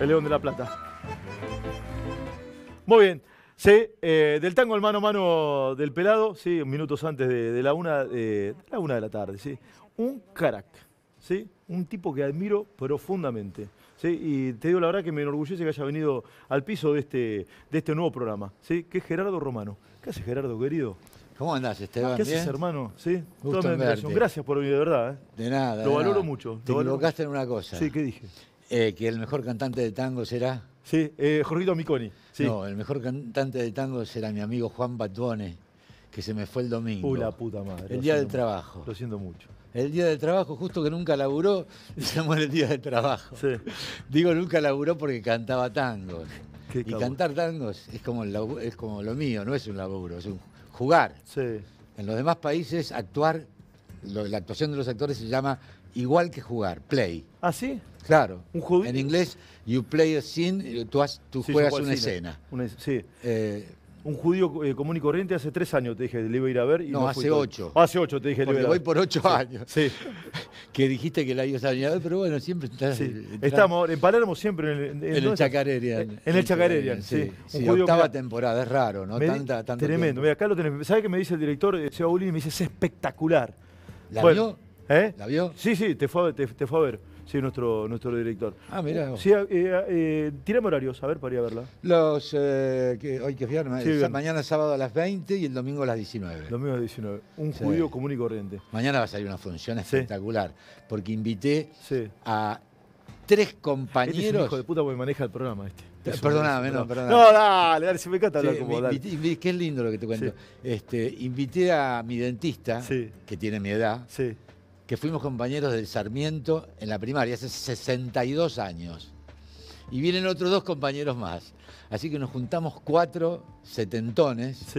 el León de la Plata. Muy bien. Sí, eh, del tango al mano a mano del pelado, sí, minutos antes de, la una, eh, de la de la tarde, sí. Un carac. sí, un tipo que admiro profundamente. ¿sí? Y te digo la verdad que me enorgullece que haya venido al piso de este, de este nuevo programa, ¿sí? que es Gerardo Romano. ¿Qué haces, Gerardo, querido? ¿Cómo andás, Esteban? ¿Qué haces, hermano? ¿Sí? Gracias por venir, de verdad. ¿eh? De nada. Lo valoro mucho. Te lo en una cosa. Sí, ¿qué dije? Eh, que el mejor cantante de tango será. Sí, eh, Jorgito Miconi. No, el mejor cantante de tango será mi amigo Juan Batuone, que se me fue el domingo. Uy, la puta madre. El día del trabajo. Lo siento mucho. El día del trabajo, justo que nunca laburó, se llamó el día del trabajo. Sí. Digo nunca laburó porque cantaba tango. y cantar tangos es como, es como lo mío, no es un laburo, es un jugar. Sí. En los demás países actuar, la actuación de los actores se llama igual que jugar, play. ¿Ah, sí? Claro. ¿Un en inglés, you play a scene, tú, juegas una escena. sí. Eh, un judío eh, común y corriente hace tres años te dije, le iba a ir a ver. no, hace ocho. hace ocho te dije, le iba a voy por ocho años. Sí. que dijiste que la ibas a ir a ver, pero bueno, siempre Sí. Eh, Estamos en Palermo, siempre en el. En, en el Chacarerian. En, el Chacarerian, sí. octava temporada, es raro, ¿no? Me, tanta, tremendo. Mira, acá lo tenés. ¿Sabes qué me dice el director? Seba Bolini? me dice, es espectacular. ¿La bueno, ¿Eh? ¿La vio? Sí, sí, te fue, a ver. Sí, nuestro, nuestro director. Ah, mira. Sí, ah, eh, ah, eh horarios, a ver, para ir a verla. Los, eh, que, hoy que fiarme, mañana sábado a las 20 y el domingo a las 19. Domingo a las 19, un judío común y corriente. Mañana va a salir una función espectacular, porque invité a tres este compañeros... es hijo de puta porque maneja el programa este. Eh, perdóname, no, No, dale, dale, se me encanta hablar como Qué lindo lo que te cuento. Este, invité a mi dentista, que tiene mi edad, sí que fuimos compañeros del Sarmiento en la primaria, hace 62 años. Y vienen otros dos compañeros más. Así que nos juntamos cuatro setentones.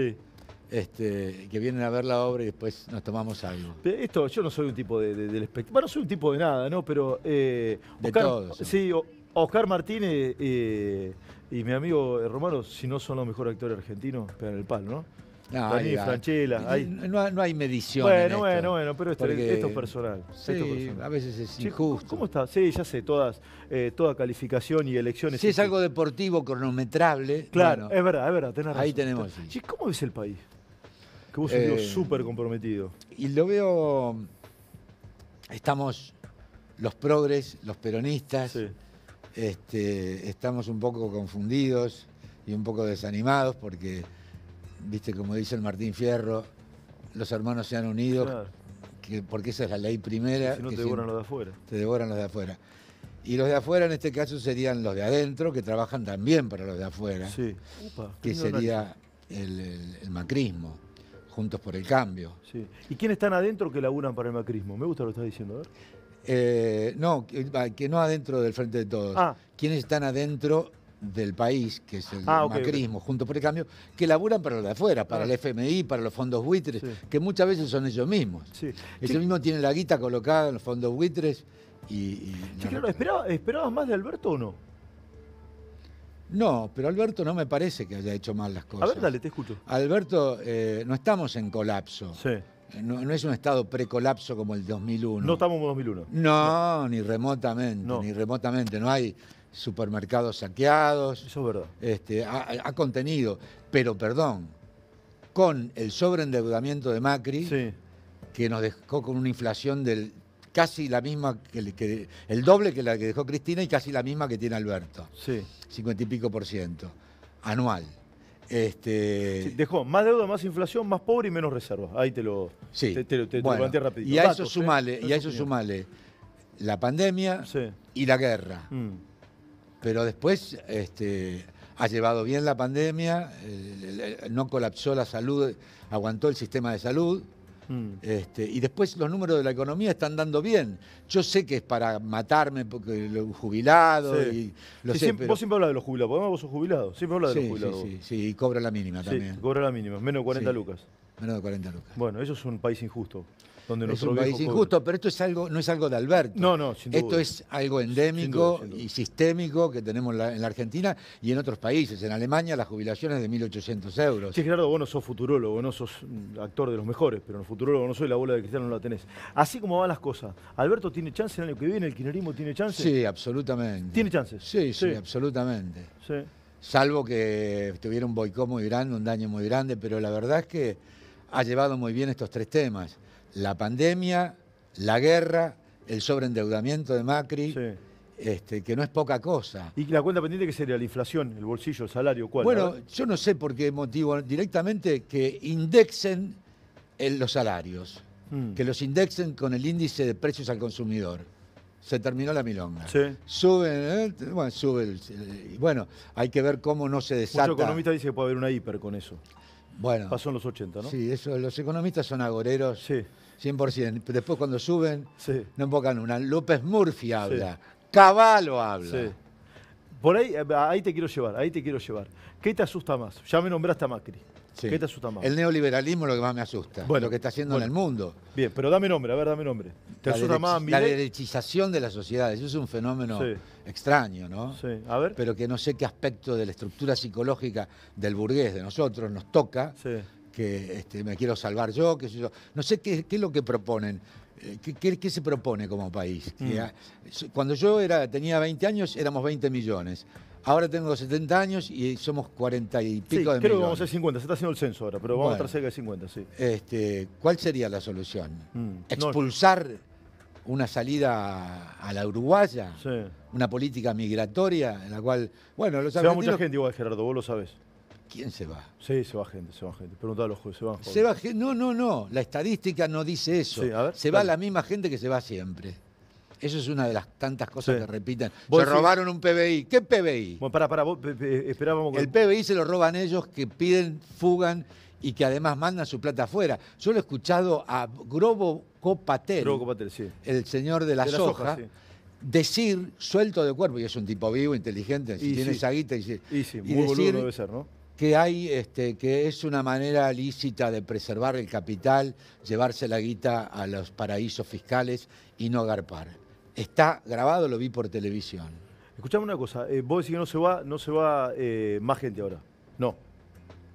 Este, que vienen a ver la obra y después nos tomamos algo. Esto, yo no soy un tipo de, del espectáculo, no soy un tipo de nada, ¿no? Pero eh, de todos, sí, Oscar Martínez eh, y mi amigo eh, Romano, si no son los mejores actores argentinos, pegan el palo, ¿no? No, Hay... No, hay medición. Bueno, bueno, bueno, pero esto, es personal. a veces es injusto. ¿Cómo está? Sí, ya sé, todas, eh, toda calificación y elecciones. Si es, este algo deportivo, cronometrable. Claro, es verdad, es verdad, tenés razón. Ahí tenemos. ¿cómo ves el país? Que vos súper eh, comprometido. Y lo veo. Estamos los progres, los peronistas. Este, estamos un poco confundidos y un poco desanimados porque viste, como dice el Martín Fierro, los hermanos se han unido, porque esa es la ley primera. Si no, te devoran los de afuera. Te devoran los de afuera. Y los de afuera en este caso serían los de adentro, que trabajan también para los de afuera, sí. que sería el, macrismo, Juntos por el Cambio. ¿Y quiénes están adentro que laburan para el macrismo? Me gusta lo que estás diciendo, a ¿eh? Eh, no, que, no adentro del Frente de Todos. Ah. ¿Quiénes están adentro del país, que es el ah, macrismo, junto por el cambio, que laburan para lo de afuera, para ah. el FMI, para los fondos buitres, que muchas veces son ellos mismos. Ellos mismos tienen la guita colocada en los fondos buitres y... y ¿esperabas, más de Alberto o no? No, pero Alberto no me parece que haya hecho mal las cosas. A ver, dale, te escucho. Alberto, eh, no estamos en colapso. Sí. Eh, no, es un estado pre-colapso como el 2001. No estamos en 2001. No, ni remotamente, no. ni remotamente. No hay supermercados saqueados. Eso es verdad. Este, ha, contenido. Pero, perdón, con el sobreendeudamiento de Macri, que nos dejó con una inflación del casi la misma, que, el, doble que la que dejó Cristina y casi la misma que tiene Alberto. Sí. 50 y pico por ciento anual. Este... dejó más deuda, más inflación, más pobre y menos reservas. Ahí te lo, sí. te, rapidito. Y a eso ¿eh? sumale, y a eso la pandemia y la guerra. Mm pero después este, ha llevado bien la pandemia, no colapsó la salud, aguantó el sistema de salud. Mm. Este, y después los números de la economía están dando bien. Yo sé que es para matarme porque los jubilados Vos siempre hablas de los jubilados, vos sos jubilado, siempre de los jubilados. Sí, sí, y cobra la mínima también. Cobra la mínima, menos de 40 lucas menos de 40 lucas. Bueno, eso es un país injusto. Donde es un país injusto, pero esto es algo, no es algo de Alberto. No, no, sin duda. Esto es algo endémico y sistémico que tenemos en la Argentina y en otros países. En Alemania las jubilaciones de 1.800 euros. Sí, Gerardo, vos no sos futurólogo, no sos mm, actor de los mejores, pero no futurólogo no soy, la bola de cristal no la tenés. Así como van las cosas, ¿Alberto tiene chance en el año que viene? ¿El quinerismo tiene chance? Sí, absolutamente. ¿Tiene chance? Sí, sí, absolutamente. Sí. Salvo que tuviera un boicot muy grande, un daño muy grande, pero la verdad es que ha llevado muy bien estos tres temas. La pandemia, la guerra, el sobreendeudamiento de Macri. Este, que no es poca cosa. ¿Y la cuenta pendiente que sería? ¿La inflación, el bolsillo, el salario? ¿Cuál? Bueno, yo no sé por qué motivo directamente que indexen eh, los salarios, mm. que los indexen con el índice de precios al consumidor. Se terminó la milonga. Suben, eh, bueno, sube eh, bueno, hay que ver cómo no se desata. Muchos economistas dice que puede haber una hiper con eso. Bueno. Pasó en los 80, ¿no? Sí, eso, los economistas son agoreros. Sí. 100%. después cuando suben, no invocan una. López Murphy habla. Caballo habla. Sí. Por ahí, eh, ahí te quiero llevar, ahí te quiero llevar. ¿Qué te asusta más? Ya me nombraste a Macri. ¿Qué te asusta más? El neoliberalismo es lo que más me asusta. lo que está haciendo en el mundo. Bien, pero dame nombre, a ver, dame nombre. ¿Te la La derechización de las sociedades. Eso es un fenómeno extraño, ¿no? Sí, a ver. Pero que no sé qué aspecto de la estructura psicológica del burgués, de nosotros, nos toca. Que este, me quiero salvar yo, que yo. No sé qué, es lo que proponen. Eh, ¿Qué, se propone como país? Mm. Cuando yo era, tenía 20 años éramos 20 millones. Ahora tengo 70 años y somos 40 y pico sí, de creo que vamos a ser 50, se está haciendo el censo ahora, pero vamos a estar cerca de 50, sí. Este, ¿Cuál sería la solución? Mm, ¿Expulsar una salida a la uruguaya? Sí. ¿Una política migratoria en la cual, bueno, los se va mucha gente igual, Gerardo, vos lo sabés. ¿Quién se va? Sí, se va gente, se va gente. pregunta a los jueces, se Se va gente, no, no, no. La estadística no dice eso. se va la misma gente que se va siempre. Eso es una de las tantas cosas que repiten. Se robaron un PBI. ¿Qué PBI? Bueno, para, para, esperábamos. que. El PBI se lo roban ellos que piden, fugan y que además mandan su plata afuera. Yo lo he escuchado a Grobo Copatel, el señor de la, hojas soja, decir suelto de cuerpo, y es un tipo vivo, inteligente, si tiene esa guita, y, si, y, debe ser, ¿no? que hay este, que es una manera lícita de preservar el capital, llevarse la guita a los paraísos fiscales y no agarpar. Está grabado, lo vi por televisión. Escuchame una cosa, eh, vos decís que no se va, no se va eh, más gente ahora. No.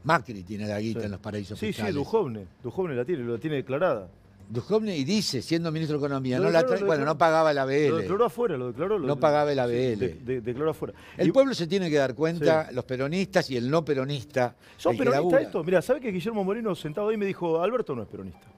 Macri tiene la guita en los paraísos fiscales. Sí, sí, Dujovne. Dujovne la tiene, lo tiene declarada. Dujovne y dice, siendo ministro de Economía, no la bueno, no pagaba la BL. Lo declaró afuera, lo declaró. no pagaba la ABL. De, declaró afuera. El pueblo se tiene que dar cuenta, los peronistas y el no peronista. ¿Son peronistas esto? Mira, ¿sabe que Guillermo Moreno sentado ahí me dijo, Alberto no es peronista?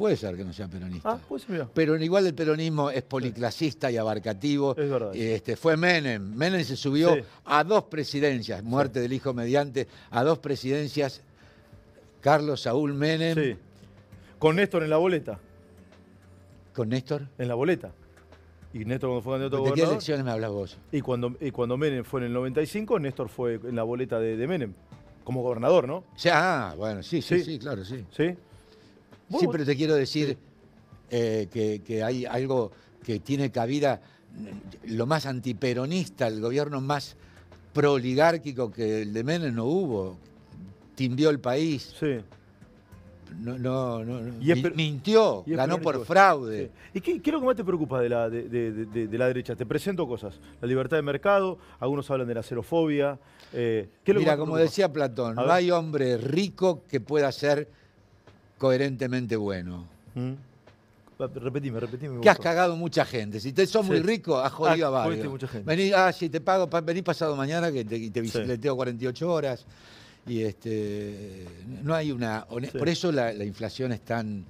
Puede ser que no sea peronista Ah, pues Pero igual el peronismo es policlasista y abarcativo. Este, fue Menem. Menem se subió a dos presidencias, muerte del hijo mediante, a dos presidencias. Carlos Saúl Menem. Sí. Con Néstor en la boleta. ¿Con Néstor? En la boleta. Y Néstor cuando fue candidato a gobernador. ¿De qué elecciones me hablas vos? Y cuando, y cuando Menem fue en el 95, Néstor fue en la boleta de, Menem. Como gobernador, ¿no? ya ah, bueno, sí, sí, sí, sí claro, sí. ¿Sí? Sí, pero te quiero decir eh, que, hay algo que tiene cabida, mm, lo más antiperonista, el gobierno más proligárquico que el de Menem no hubo. Timbió el país. Sí. No, mintió, ganó por fraude. ¿Y qué, es lo que más te preocupa de la, de, la derecha? Te presento cosas. La libertad de mercado, algunos hablan de la xerofobia. Eh, Mira, como decía Platón, no hay hombre rico que pueda ser coherentemente bueno. Mm. Repetime, repetime. Que has cagado mucha gente. Si te sos muy rico, has jodido ah, a varios. Vení, ah, te pago, pasado mañana que te, te bicicleteo 48 horas. Y este, no hay una... Por eso la, inflación es tan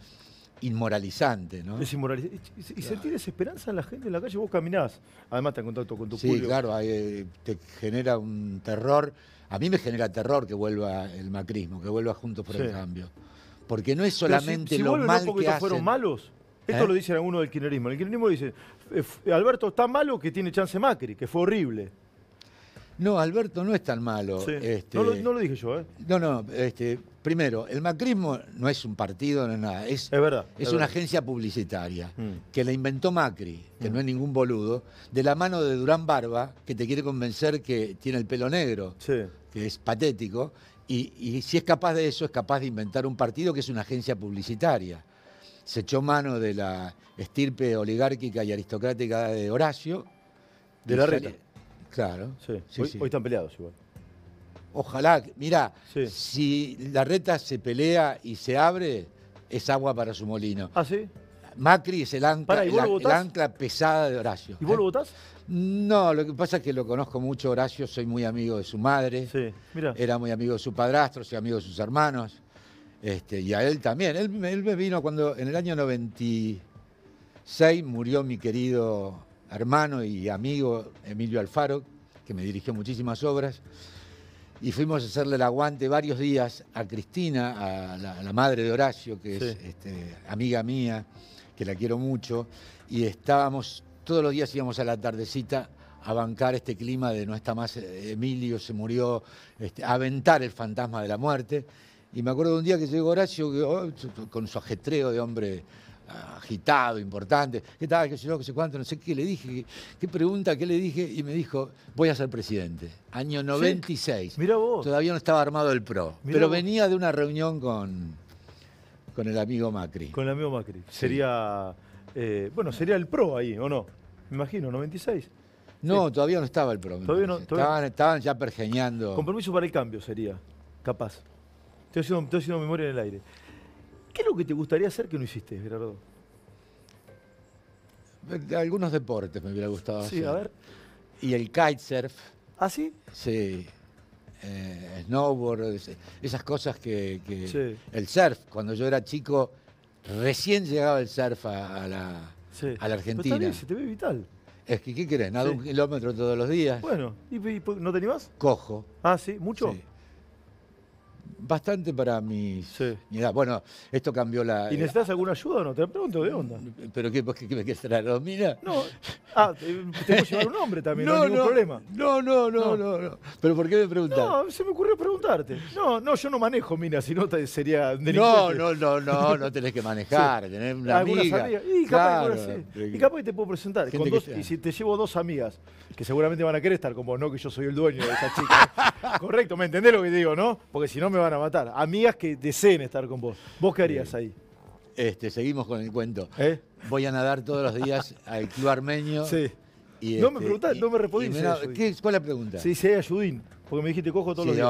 inmoralizante, ¿no? Y, sentir desesperanza en la gente en la calle, vos caminás. Además está en contacto con tu sí, Sí, claro, eh, te genera un terror. A mí me genera terror que vuelva el macrismo, que vuelva Juntos por el Cambio. Porque no es solamente lo mal que fueron malos. Esto ¿Eh? lo dicen algunos del kirchnerismo. El kirchnerismo dice, eh, eh, Alberto está malo que tiene chance Macri, que fue horrible. No, Alberto no es tan malo. Este, no, lo, dije yo, ¿eh? No, no. Este, primero, el macrismo no es un partido, no es nada. Es, verdad. Es, una agencia publicitaria mm. que la inventó Macri, que mm. no es ningún boludo, de la mano de Durán Barba, que te quiere convencer que tiene el pelo negro, que es patético, y, si es capaz de eso, es capaz de inventar un partido que es una agencia publicitaria. Se echó mano de la estirpe oligárquica y aristocrática de Horacio. De la reta. Claro. hoy, están peleados igual. Ojalá, mira, si la reta se pelea y se abre, es agua para su molino. ¿Ah, sí? Macri es el ancla, ancla pesada de Horacio. ¿Y vos lo ¿eh? votás? No, lo que pasa es que lo conozco mucho, Horacio, soy muy amigo de su madre, Sí, era muy amigo de su padrastro, soy amigo de sus hermanos, este, y a él también. Él, me- vino cuando en el año 96 murió mi querido hermano y amigo Emilio Alfaro, que me dirigió muchísimas obras, y fuimos a hacerle el aguante varios días a Cristina, a la, madre de Horacio, que es este, amiga mía que la quiero mucho, y estábamos, todos los días íbamos a la tardecita a bancar este clima de no está más eh, Emilio, se murió, este, a aventar el fantasma de la muerte. Y me acuerdo de un día que llegó Horacio oh, con su ajetreo de hombre ah, agitado, importante, qué tal, qué sé yo, qué sé cuánto, no sé qué le dije, qué pregunta, qué le dije, y me dijo, voy a ser presidente. Año 96. seis vos. Todavía no estaba armado el PRO, pero venía de una reunión con, con el amigo Macri. Con el amigo Macri. Sería, eh, bueno, sería el PRO ahí, ¿o no? Me imagino, 96. No, todavía no estaba el PRO. Todavía no, Estaban, ya pergeñando. Compromiso para el cambio sería, capaz. Estoy estoy haciendo memoria en el aire. ¿Qué es lo que te gustaría hacer que no hiciste, Gerardo? Algunos deportes me hubiera gustado hacer. Sí, a ver. Y el kitesurf. ¿Ah, sí? Sí. Eh, snowboard, esas cosas que, el surf, cuando yo era chico, recién llegaba el surf a, la, a la Argentina. se te ve vital. Es que, ¿qué querés? nada un kilómetro todos los días. Bueno, ¿y, no te Cojo. Ah, sí, mucho. Sí. Bastante para mi, edad. Bueno, esto cambió la. ¿Y eh, necesitas alguna ayuda o no? Te la pregunto de onda. ¿Pero qué, qué, me quieres traer? ¿Mina? No. Ah, te, te puedo llevar un hombre también, no, no hay ningún no, problema. No, no, no, no, ¿Pero por qué me preguntas? No, se me ocurrió preguntarte. No, no, yo no manejo mina, si no sería No, no, no, no, no tenés que manejar, tener tenés una amiga. Y capaz, claro, y capaz te puedo presentar. y si te llevo dos amigas, que seguramente van a querer estar como no, que yo soy el dueño de esta chica. Correcto, ¿me entendés lo que digo, no? Porque si no me van a matar. Amigas que deseen estar con vos. ¿Vos qué harías eh, ahí? Este, seguimos con el cuento. ¿Eh? Voy a nadar todos los días al club armenio. Sí. no me este, preguntás, no me respondiste. ¿Cuál es la pregunta? Sí, si hay ayudín. Porque me dijiste cojo todos los días.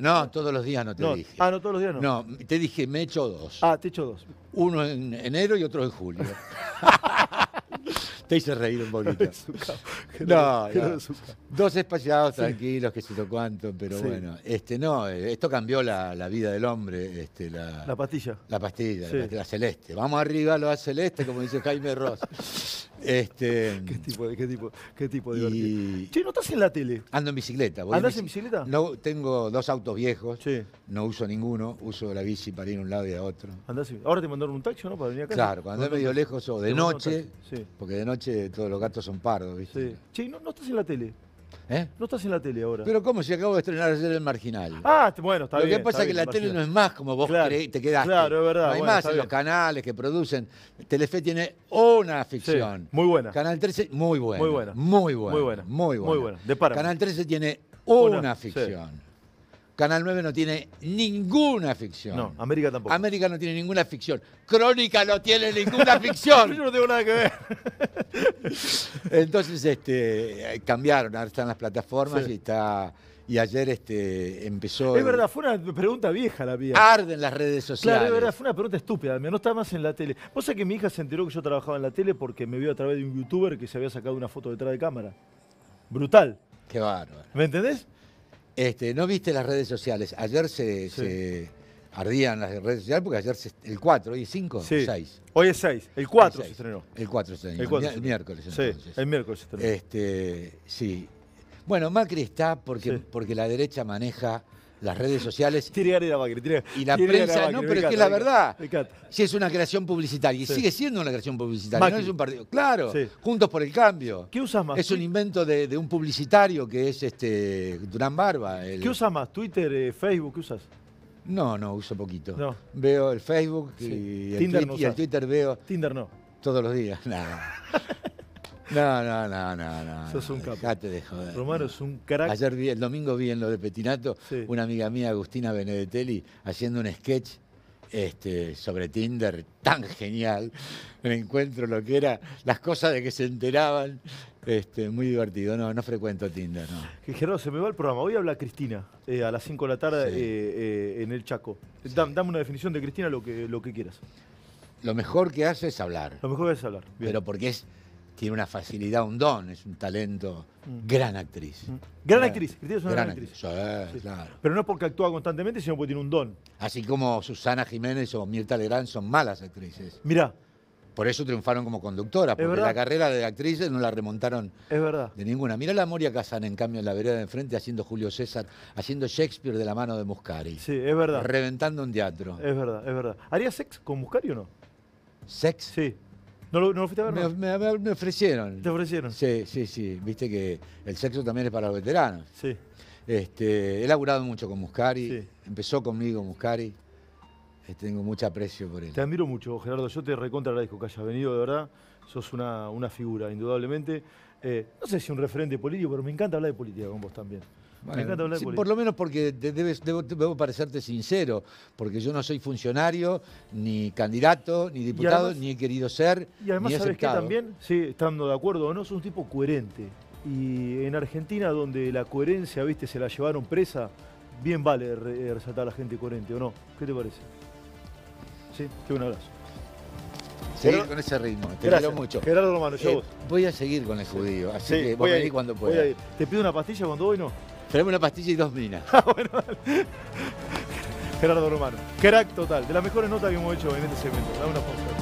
No, todos los días no te dije. Ah, no, todos los días no. No, te dije, me echo dos. Ah, te echo dos. Uno en enero y otro en julio. Te hice reír un poquito. no, Dos espaciados tranquilos, que sé yo cuánto, pero bueno. Este, no, eh, esto cambió la, vida del hombre. Este, la, la pastilla. La pastilla, la, celeste. Vamos arriba, lo a celeste, como dice Jaime Ross. Este, ¿Qué tipo de, qué tipo, qué tipo de Che, ¿no estás en la tele? Ando en bicicleta. ¿Andás en, bicicleta? No, tengo dos autos viejos. Sí. No uso ninguno. Uso la bici para ir a un lado y a otro. ¿Andás ¿Ahora te mandaron un taxi no? Para venir acá. Claro, cuando es medio lejos o de noche. Sí. Porque de noche todos los gatos son pardos, ¿viste? Sí. Che, no estás en la tele? ¿Eh? No estás en la tele ahora. Pero ¿cómo? Si acabo de estrenar ayer El Marginal. Ah, bueno, está bien. Lo que pasa es que la tele no es más como vos claro, te quedaste. Claro, es verdad. hay más en los canales que producen. Telefe tiene una ficción. muy buena. Canal 13, muy buena. Muy buena. Muy buena. Muy buena. Muy buena. Muy buena. Canal 13 tiene una, ficción. Canal 9 no tiene ninguna ficción. No, América tampoco. América no tiene ninguna ficción. Crónica no tiene ninguna ficción. Yo no tengo nada que ver. Entonces, este, cambiaron, ahora están las plataformas y está. Y ayer este, empezó. Es verdad, fue una pregunta vieja la mía. Arden las redes sociales. Claro, es verdad, fue una pregunta estúpida. No estaba más en la tele. Vos sabés que mi hija se enteró que yo trabajaba en la tele porque me vio a través de un youtuber que se había sacado una foto detrás de cámara. Brutal. Qué bárbaro. ¿Me entendés? Este, ¿No viste las redes sociales? Ayer se, ardían las redes sociales porque ayer se, el 4, hoy es 5, sí. 6. Hoy es 6, el 4 se estrenó. El 4 se estrenó, el, 4 el, el miércoles entonces. Sí, el miércoles se estrenó. Este, sí. Bueno, Macri está porque la derecha maneja las redes sociales. y la prensa, no, pero es que la verdad. Si es una creación publicitaria, y sigue siendo una creación publicitaria, no es un partido. Claro, juntos por el cambio. ¿Qué usas más? Es un invento de, un publicitario que es este Durán Barba. ¿Qué usas más? ¿Twitter, eh, Facebook? ¿Qué usas? No, no, uso poquito. No. Veo el Facebook y, el Tinder y el Twitter veo. Tinder no. Todos los días, nada. No, no, no, no, no. es un capo. de joder. Romano es un crack. Ayer el domingo vi en lo de Petinato una amiga mía, Agustina Benedetelli, haciendo un sketch este, sobre Tinder tan genial. Me encuentro, lo que era, las cosas de que se enteraban. Este, muy divertido, no, no frecuento Tinder. No. Gerardo, se me va el programa. Hoy habla Cristina eh, a las 5 de la tarde eh, eh, en el Chaco. Dame, una definición de Cristina lo que, lo que quieras. Lo mejor que hace es hablar. Lo mejor que hace es hablar. Pero porque es tiene una facilidad, un don, es un talento. Mm. Gran actriz. Mm. Gran, actriz, Cristina es una gran, actriz. Pero no porque actúa constantemente, sino porque tiene un don. Así como Susana Jiménez o Mirta Legrand son malas actrices. mira Por eso triunfaron como conductora, porque la carrera de actrices no la remontaron es verdad. de ninguna. mira la Moria Kazan, en cambio, en la vereda de enfrente, haciendo Julio César, haciendo Shakespeare de la mano de Muscari. Sí, es verdad. Reventando un teatro. Es verdad, es verdad. ¿Haría sex con Muscari o no? ¿Sex? Sí. ¿No lo, no fuiste a ver? Me, ofrecieron. ¿Te ofrecieron? Sí, sí, sí. Viste que el sexo también es para los veteranos. Sí. Este, he laburado mucho con Muscari. Empezó conmigo Muscari. Eh, tengo mucho aprecio por él. Te admiro mucho, Gerardo. Yo te recontra agradezco que hayas venido, de verdad. Sos una, una figura, indudablemente. Eh, no sé si un referente político, pero me encanta hablar de política con vos también. Por lo menos porque debo, parecerte sincero, porque yo no soy funcionario, ni candidato, ni diputado, ni he querido ser. Y además, ¿sabes que también? Sí, estando de acuerdo o no, sos un tipo coherente. Y en Argentina, donde la coherencia, viste, se la llevaron presa, bien vale eh, resaltar a la gente coherente, ¿o no? ¿Qué te parece? Sí, te un abrazo. Seguir con ese ritmo, te quiero mucho. Gerardo Romano, yo eh, Voy a seguir con el judío, así que vos cuando puedas. ¿Te pido una pastilla cuando voy no? Tenemos una pastilla y dos minas. Ah, Gerardo Romano, crack total, de las mejores notas que hemos hecho en este segmento. Dame una pausa.